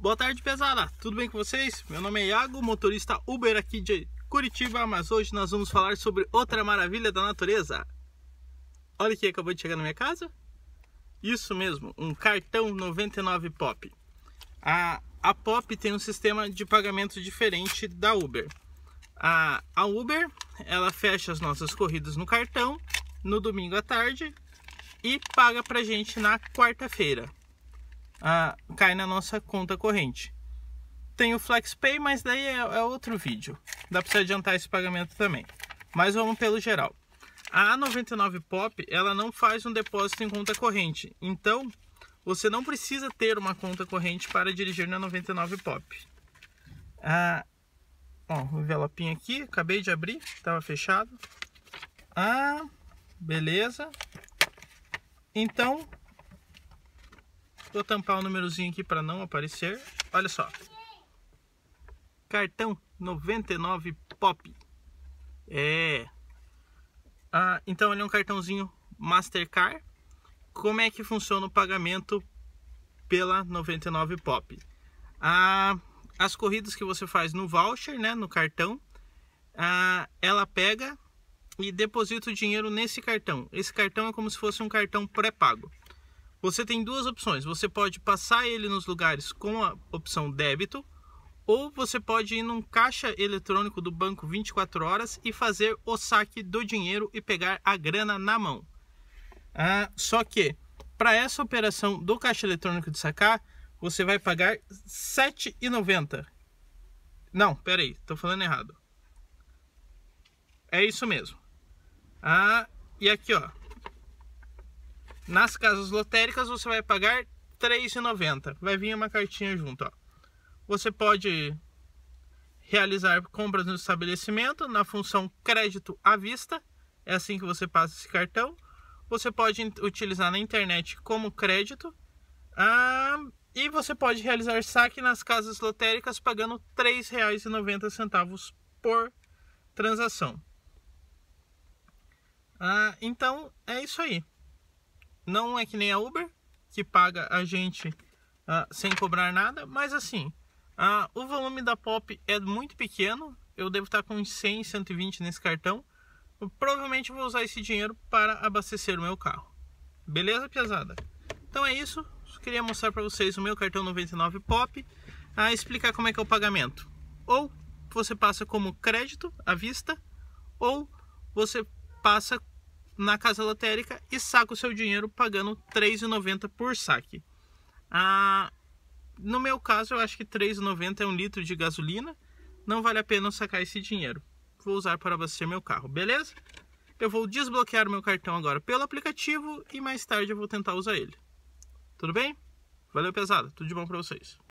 Boa tarde, pesada. Tudo bem com vocês? Meu nome é Iago, motorista Uber aqui de Curitiba, mas hoje nós vamos falar sobre outra maravilha da natureza. Olha que acabou de chegar na minha casa. Isso mesmo, um cartão 99 Pop. A, a Pop tem um sistema de pagamento diferente da Uber. A, a Uber, ela fecha as nossas corridas no cartão no domingo à tarde e paga pra gente na quarta-feira ah, cai na nossa conta corrente. Tem o FlexPay, mas daí é, é outro vídeo. Dá para você adiantar esse pagamento também. Mas vamos pelo geral. A 99 Pop, ela não faz um depósito em conta corrente. Então, você não precisa ter uma conta corrente para dirigir na 99 Pop. Ah, ó, o envelope aqui, acabei de abrir, estava fechado. Ah, beleza. Então, Vou tampar o um númerozinho aqui para não aparecer. Olha só. Cartão 99 Pop. É. Ah, então ele é um cartãozinho Mastercard. Como é que funciona o pagamento pela 99 Pop? Ah, as corridas que você faz no voucher, né, no cartão, ah, ela pega e deposita o dinheiro nesse cartão. Esse cartão é como se fosse um cartão pré-pago. Você tem duas opções. Você pode passar ele nos lugares com a opção débito, ou você pode ir num caixa eletrônico do banco 24 horas e fazer o saque do dinheiro e pegar a grana na mão. Ah, só que para essa operação do caixa eletrônico de sacar, você vai pagar R$ 7,90. Não, peraí, tô falando errado. É isso mesmo. Ah, e aqui ó, nas casas lotéricas você vai pagar R$ 3,90. Vai vir uma cartinha junto. Ó. Você pode realizar compras no estabelecimento na função crédito à vista. É assim que você passa esse cartão. Você pode utilizar na internet como crédito. Ah, e você pode realizar saque nas casas lotéricas pagando R$ 3,90 por transação. Ah, então é isso aí. Não é que nem a Uber, que paga a gente uh, sem cobrar nada, mas assim, uh, o volume da Pop é muito pequeno, eu devo estar com 100, 120 nesse cartão, eu provavelmente vou usar esse dinheiro para abastecer o meu carro. Beleza, pesada? Então é isso, queria mostrar para vocês o meu cartão 99 Pop, a uh, explicar como é que é o pagamento. Ou você passa como crédito à vista, ou você passa na Casa Lotérica e saca o seu dinheiro pagando R$ 3,90 por saque. Ah, no meu caso, eu acho que R$ 3,90 é um litro de gasolina. Não vale a pena sacar esse dinheiro. Vou usar para abastecer meu carro, beleza? Eu vou desbloquear meu cartão agora pelo aplicativo e mais tarde eu vou tentar usar ele. Tudo bem? Valeu, pesada. Tudo de bom para vocês.